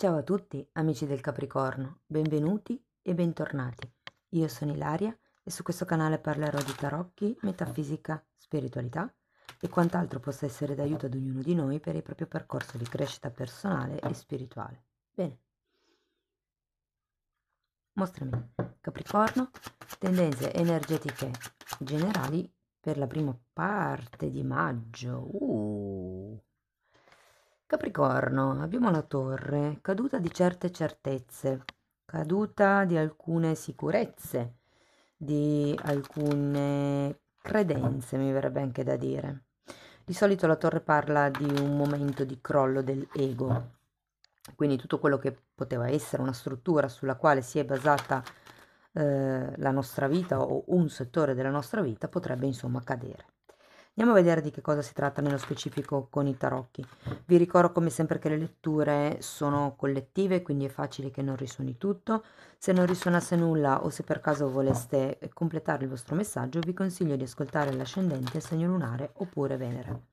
Ciao a tutti amici del Capricorno, benvenuti e bentornati. Io sono Ilaria e su questo canale parlerò di tarocchi, metafisica, spiritualità e quant'altro possa essere d'aiuto ad ognuno di noi per il proprio percorso di crescita personale e spirituale. Bene. Mostrami. Capricorno, tendenze energetiche generali per la prima parte di maggio. Uh. Capricorno, abbiamo la torre, caduta di certe certezze, caduta di alcune sicurezze, di alcune credenze, mi verrebbe anche da dire. Di solito la torre parla di un momento di crollo dell'ego, quindi tutto quello che poteva essere una struttura sulla quale si è basata eh, la nostra vita o un settore della nostra vita potrebbe insomma cadere. Andiamo a vedere di che cosa si tratta nello specifico con i tarocchi. Vi ricordo come sempre che le letture sono collettive, quindi è facile che non risuoni tutto. Se non risuonasse nulla o se per caso voleste completare il vostro messaggio, vi consiglio di ascoltare l'ascendente, segno lunare oppure Venere.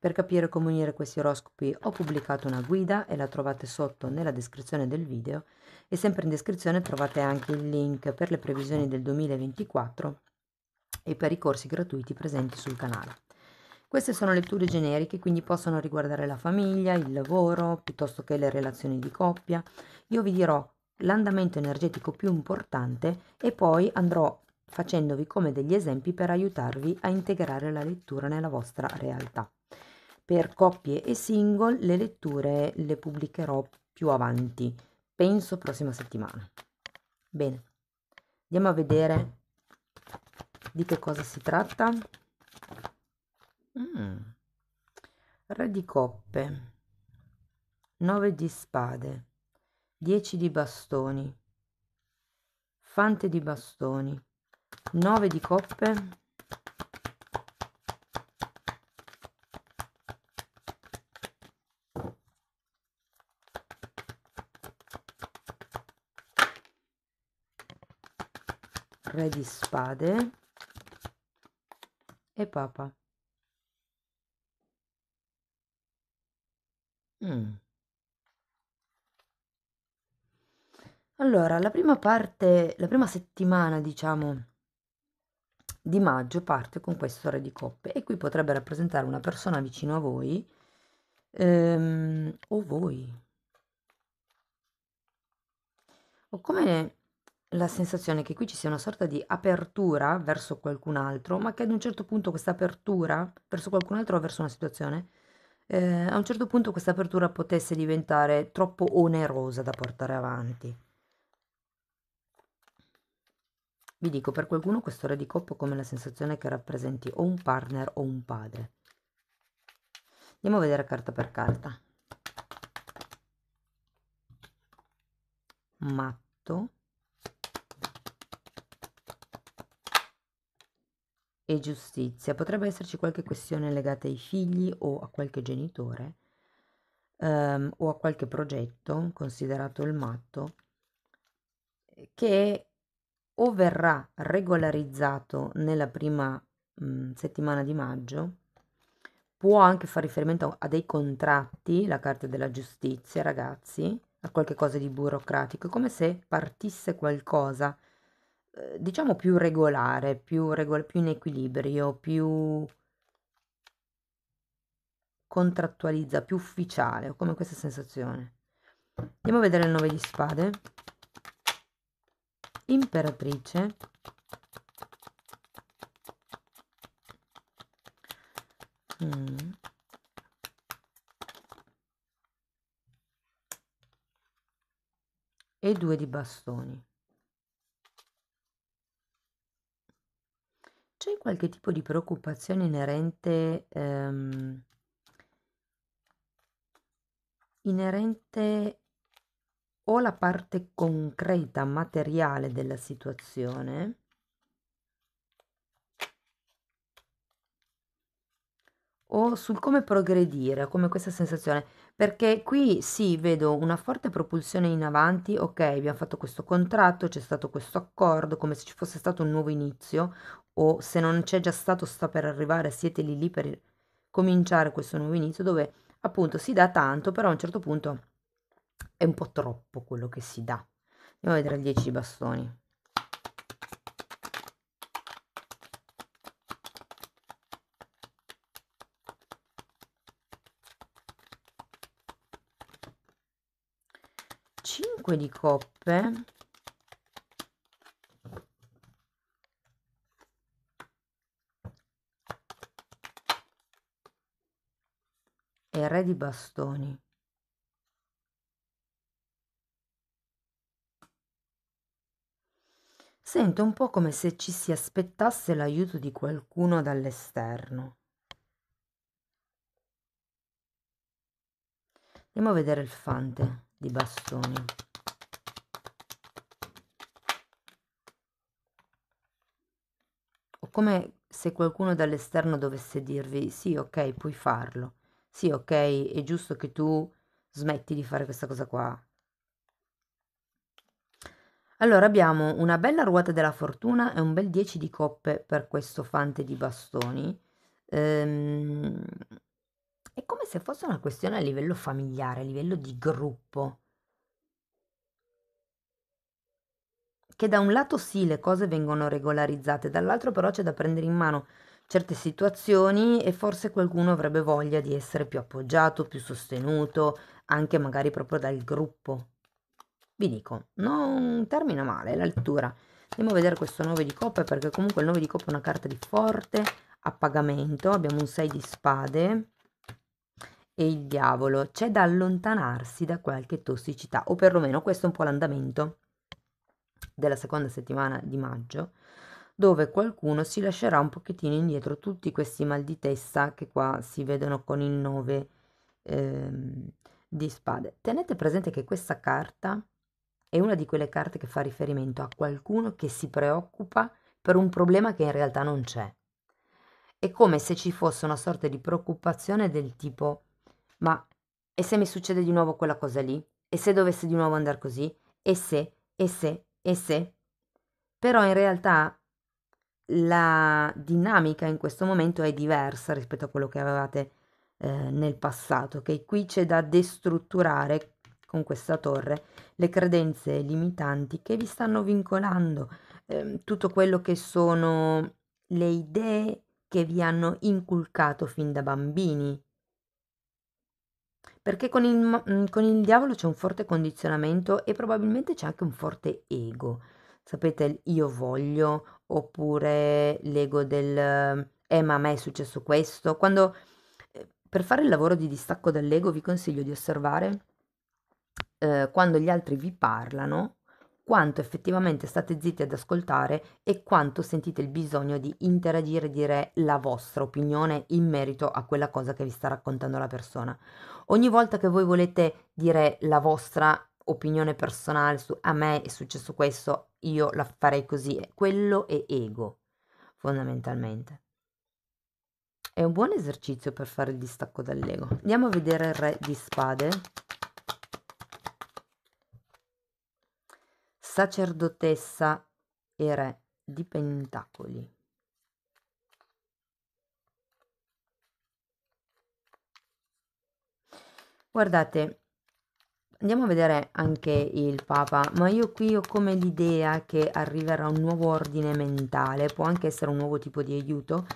Per capire come unire questi oroscopi ho pubblicato una guida e la trovate sotto nella descrizione del video e sempre in descrizione trovate anche il link per le previsioni del 2024 e per i corsi gratuiti presenti sul canale. Queste sono letture generiche, quindi possono riguardare la famiglia, il lavoro, piuttosto che le relazioni di coppia. Io vi dirò l'andamento energetico più importante e poi andrò facendovi come degli esempi per aiutarvi a integrare la lettura nella vostra realtà. Per coppie e single le letture le pubblicherò più avanti, penso prossima settimana. Bene, andiamo a vedere di che cosa si tratta. Mm. Re di coppe, nove di spade, dieci di bastoni, fante di bastoni, nove di coppe, re di spade e papa. Mm. Allora, la prima parte la prima settimana, diciamo di maggio parte con questo re di coppe e qui potrebbe rappresentare una persona vicino a voi, ehm, o voi. Ho come la sensazione che qui ci sia una sorta di apertura verso qualcun altro, ma che ad un certo punto questa apertura verso qualcun altro o verso una situazione eh, a un certo punto questa apertura potesse diventare troppo onerosa da portare avanti. Vi dico, per qualcuno questo re di coppa come la sensazione che rappresenti o un partner o un padre. Andiamo a vedere carta per carta. Matto. e giustizia. Potrebbe esserci qualche questione legata ai figli o a qualche genitore um, o a qualche progetto considerato il matto che o verrà regolarizzato nella prima mh, settimana di maggio può anche fare riferimento a dei contratti, la carta della giustizia, ragazzi, a qualche cosa di burocratico, come se partisse qualcosa eh, diciamo più regolare, più, regol- più in equilibrio, più contrattualizza, più ufficiale, ho come questa sensazione. Andiamo a vedere il 9 di spade. Imperatrice. Mm. E due di bastoni. c'è qualche tipo di preoccupazione inerente, ehm, inerente o la parte concreta, materiale della situazione, o sul come progredire, come questa sensazione perché qui sì, vedo una forte propulsione in avanti, ok, abbiamo fatto questo contratto, c'è stato questo accordo, come se ci fosse stato un nuovo inizio, o se non c'è già stato, sta per arrivare, siete lì lì per cominciare questo nuovo inizio, dove appunto si dà tanto, però a un certo punto è un po' troppo quello che si dà. Andiamo a vedere il 10 bastoni. 5 di coppe e re di bastoni Sento un po' come se ci si aspettasse l'aiuto di qualcuno dall'esterno. Andiamo a vedere il fante di bastoni. come se qualcuno dall'esterno dovesse dirvi sì, ok, puoi farlo, sì, ok, è giusto che tu smetti di fare questa cosa qua. Allora abbiamo una bella ruota della fortuna e un bel 10 di coppe per questo fante di bastoni. Ehm, è come se fosse una questione a livello familiare, a livello di gruppo. che da un lato sì le cose vengono regolarizzate, dall'altro però c'è da prendere in mano certe situazioni e forse qualcuno avrebbe voglia di essere più appoggiato, più sostenuto, anche magari proprio dal gruppo. Vi dico, non termina male la lettura. Andiamo a vedere questo 9 di coppe perché comunque il 9 di coppe è una carta di forte appagamento, abbiamo un 6 di spade e il diavolo. C'è da allontanarsi da qualche tossicità o perlomeno questo è un po' l'andamento della seconda settimana di maggio, dove qualcuno si lascerà un pochettino indietro tutti questi mal di testa che qua si vedono con il 9 ehm, di spade. Tenete presente che questa carta è una di quelle carte che fa riferimento a qualcuno che si preoccupa per un problema che in realtà non c'è. È come se ci fosse una sorta di preoccupazione del tipo ma e se mi succede di nuovo quella cosa lì? E se dovesse di nuovo andare così? E se? E se? e se. Però in realtà la dinamica in questo momento è diversa rispetto a quello che avevate eh, nel passato, che okay? qui c'è da destrutturare con questa torre le credenze limitanti che vi stanno vincolando, eh, tutto quello che sono le idee che vi hanno inculcato fin da bambini, perché con il, mm, con il diavolo c'è un forte condizionamento e probabilmente c'è anche un forte ego. Sapete, io voglio oppure l'ego del eh ma a me è successo questo. Quando eh, per fare il lavoro di distacco dall'ego vi consiglio di osservare eh, quando gli altri vi parlano quanto effettivamente state zitti ad ascoltare e quanto sentite il bisogno di interagire e dire la vostra opinione in merito a quella cosa che vi sta raccontando la persona. Ogni volta che voi volete dire la vostra opinione personale su a me è successo questo, io la farei così, quello è ego, fondamentalmente. È un buon esercizio per fare il distacco dall'ego. Andiamo a vedere il re di spade. sacerdotessa e re di Pentacoli. Guardate, andiamo a vedere anche il Papa, ma io qui ho come l'idea che arriverà un nuovo ordine mentale, può anche essere un nuovo tipo di aiuto,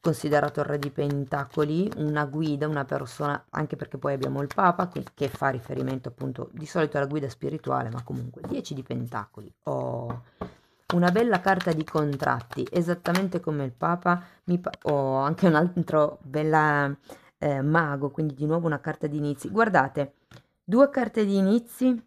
considerato il re di pentacoli, una guida, una persona, anche perché poi abbiamo il Papa che, che fa riferimento appunto di solito alla guida spirituale, ma comunque 10 di pentacoli. Oh, una bella carta di contratti, esattamente come il Papa, mi pa- oh, anche un altro bella eh, mago, quindi di nuovo una carta di inizi. Guardate, due carte di inizi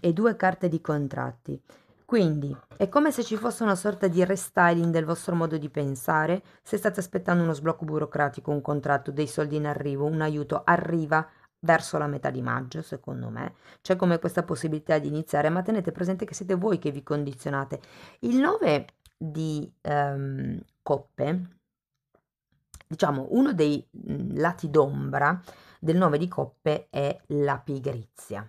e due carte di contratti quindi è come se ci fosse una sorta di restyling del vostro modo di pensare, se state aspettando uno sblocco burocratico, un contratto, dei soldi in arrivo, un aiuto arriva verso la metà di maggio, secondo me, c'è come questa possibilità di iniziare, ma tenete presente che siete voi che vi condizionate. Il 9 di ehm, coppe, diciamo, uno dei mhmm, lati d'ombra del 9 di coppe è la pigrizia.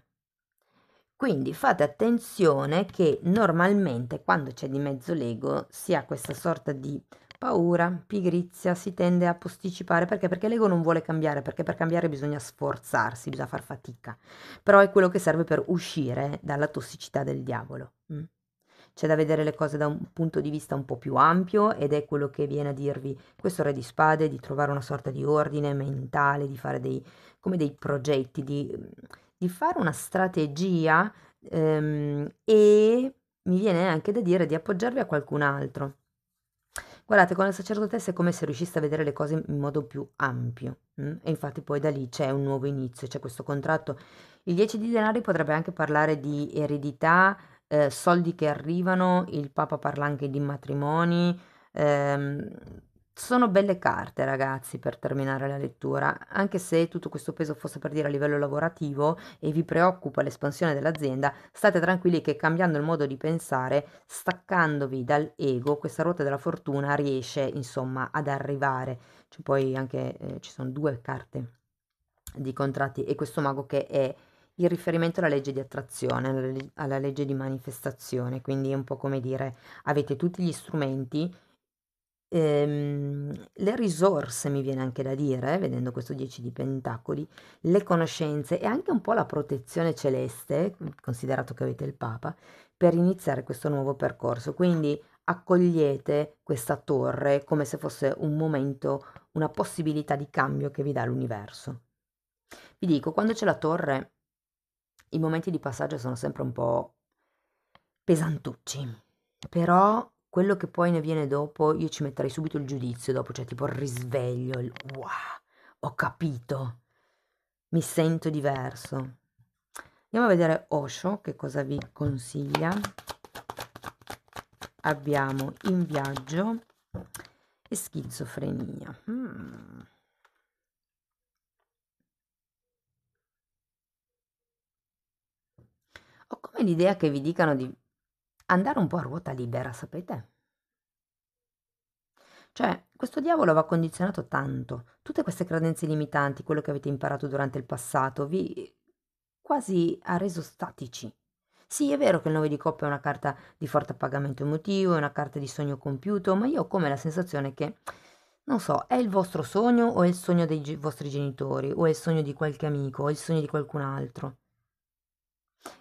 Quindi fate attenzione che normalmente quando c'è di mezzo l'ego si ha questa sorta di paura, pigrizia, si tende a posticipare perché? Perché l'ego non vuole cambiare, perché per cambiare bisogna sforzarsi, bisogna far fatica. Però è quello che serve per uscire dalla tossicità del diavolo. Mm. c'è da vedere le cose da un punto di vista un po' più ampio ed è quello che viene a dirvi questo re di spade, di trovare una sorta di ordine mentale, di fare dei, dei progetti, di di fare una strategia ehm, e mi viene anche da dire di appoggiarvi a qualcun altro. Guardate, con la sacerdotessa è come se riuscisse a vedere le cose in modo più ampio. Mh? Mm? E infatti poi da lì c'è un nuovo inizio, c'è questo contratto. Il 10 di denari potrebbe anche parlare di eredità, eh, soldi che arrivano, il Papa parla anche di matrimoni, ehm, sono belle carte, ragazzi, per terminare la lettura, anche se tutto questo peso fosse per dire a livello lavorativo e vi preoccupa l'espansione dell'azienda, state tranquilli che cambiando il modo di pensare, staccandovi dal ego, questa ruota della fortuna riesce, insomma, ad arrivare. Cioè, poi anche eh, ci sono due carte di contratti e questo mago che è il riferimento alla legge di attrazione, alla legge di manifestazione, quindi è un po' come dire avete tutti gli strumenti Ehm, le risorse, mi viene anche da dire, vedendo questo 10 di pentacoli, le conoscenze e anche un po' la protezione celeste, mm, considerato che avete il Papa, per iniziare questo nuovo percorso. Quindi accogliete questa torre come se fosse un momento, una possibilità di cambio che vi dà l'universo. Vi dico, quando c'è la torre, i momenti di passaggio sono sempre un po' pesantucci, però quello che poi ne viene dopo, io ci metterei subito il giudizio dopo, cioè tipo il risveglio, il wow, ho capito, mi sento diverso. Andiamo a vedere Osho che cosa vi consiglia. Abbiamo in viaggio e schizofrenia. Hmm. Ho come l'idea che vi dicano di andare un po' a ruota libera, sapete? Cioè, questo diavolo va condizionato tanto, tutte queste credenze limitanti, quello che avete imparato durante il passato, vi quasi ha reso statici. Sì, è vero che il 9 di coppa è una carta di forte appagamento emotivo, è una carta di sogno compiuto, ma io ho come la sensazione che, non so, è il vostro sogno o è il sogno dei vostri genitori, o è il sogno di qualche amico, o è il sogno di qualcun altro.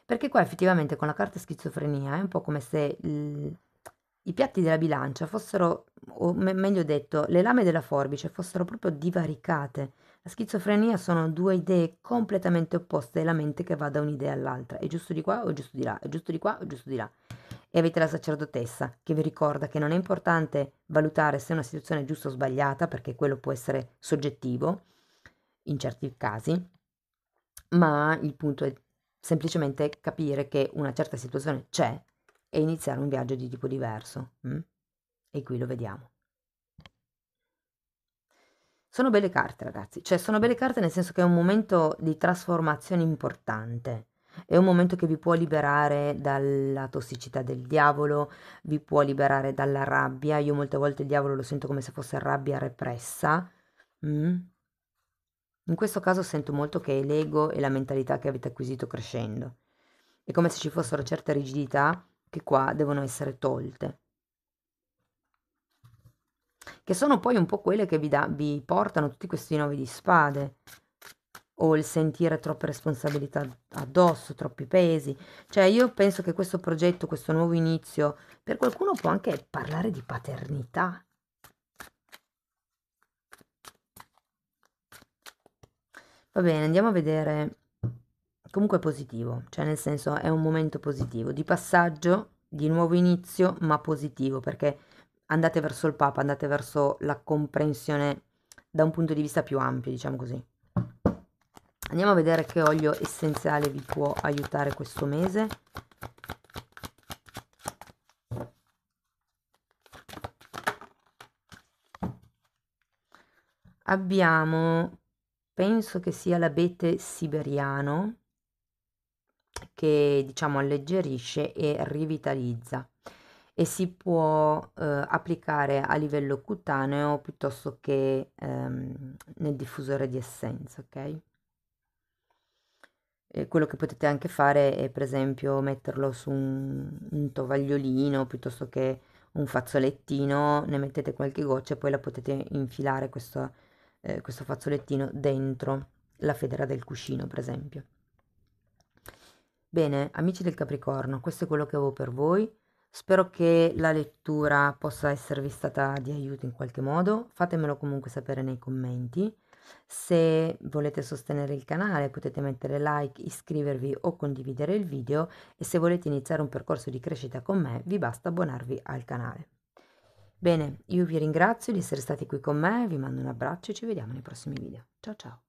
Perché qua effettivamente con la carta schizofrenia è un po' come se il- i piatti della bilancia fossero, o me- meglio detto, le lame della forbice fossero proprio divaricate. La schizofrenia sono due idee completamente opposte, è la mente che va da un'idea all'altra, è giusto di qua o giusto di là, è giusto di qua o giusto di là. E avete la sacerdotessa che vi ricorda che non è importante valutare se una situazione è giusta o sbagliata, perché quello può essere soggettivo in certi casi, ma il punto è semplicemente capire che una certa situazione c'è e iniziare un viaggio di tipo diverso. Mm? E qui lo vediamo. Sono belle carte, ragazzi, cioè sono belle carte nel senso che è un momento di trasformazione importante. È un momento che vi può liberare dalla tossicità del diavolo, vi può liberare dalla rabbia. Io molte volte il diavolo lo sento come se fosse rabbia repressa, mm? In questo caso sento molto che è l'ego e la mentalità che avete acquisito crescendo. È come se ci fossero certe rigidità che qua devono essere tolte. Che sono poi un po' quelle che vi, da, vi portano tutti questi novi di spade o il sentire troppe responsabilità addosso, troppi pesi. Cioè io penso che questo progetto, questo nuovo inizio, per qualcuno può anche parlare di paternità, Va bene, andiamo a vedere. Comunque è positivo, cioè nel senso è un momento positivo, di passaggio, di nuovo inizio, ma positivo, perché andate verso il Papa, andate verso la comprensione da un punto di vista più ampio, diciamo così. Andiamo a vedere che olio essenziale vi può aiutare questo mese. Abbiamo Penso che sia l'abete siberiano che diciamo alleggerisce e rivitalizza e si può eh, applicare a livello cutaneo piuttosto che ehm, nel diffusore di essenza, ok? E quello che potete anche fare è per esempio metterlo su un, un tovagliolino piuttosto che un fazzolettino, ne mettete qualche goccia e poi la potete infilare questa eh, questo fazzolettino dentro la federa del cuscino, per esempio. Bene, amici del Capricorno, questo è quello che avevo per voi. Spero che la lettura possa esservi stata di aiuto in qualche modo, fatemelo comunque sapere nei commenti. Se volete sostenere il canale potete mettere like, iscrivervi o condividere il video e se volete iniziare un percorso di crescita con me vi basta abbonarvi al canale. Bene, io vi ringrazio di essere stati qui con me, vi mando un abbraccio e ci vediamo nei prossimi video. Ciao ciao!